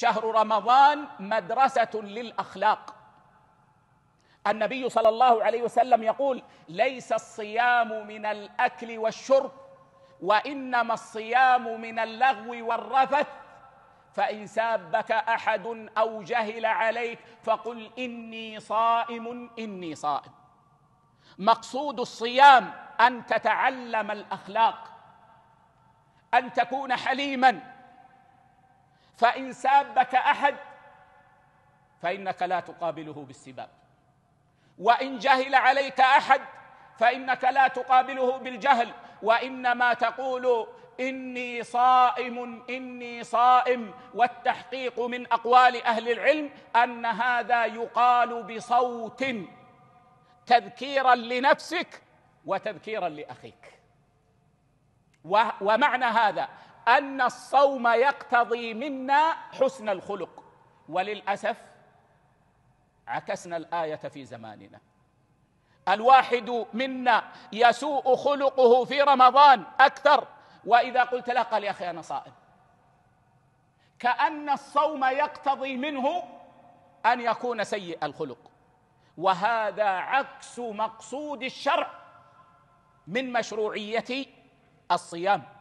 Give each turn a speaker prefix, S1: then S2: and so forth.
S1: شهر رمضان مدرسه للاخلاق النبي صلى الله عليه وسلم يقول ليس الصيام من الاكل والشرب وانما الصيام من اللغو والرفث فان سابك احد او جهل عليك فقل اني صائم اني صائم مقصود الصيام ان تتعلم الاخلاق ان تكون حليما فإن سابك أحد فإنك لا تقابله بالسباب وإن جهل عليك أحد فإنك لا تقابله بالجهل وإنما تقول إني صائم إني صائم والتحقيق من أقوال أهل العلم أن هذا يقال بصوت تذكيرا لنفسك وتذكيرا لأخيك ومعنى هذا ان الصوم يقتضي منا حسن الخلق وللاسف عكسنا الايه في زماننا الواحد منا يسوء خلقه في رمضان اكثر واذا قلت له قال يا اخي انا صائم كان الصوم يقتضي منه ان يكون سيء الخلق وهذا عكس مقصود الشرع من مشروعيه الصيام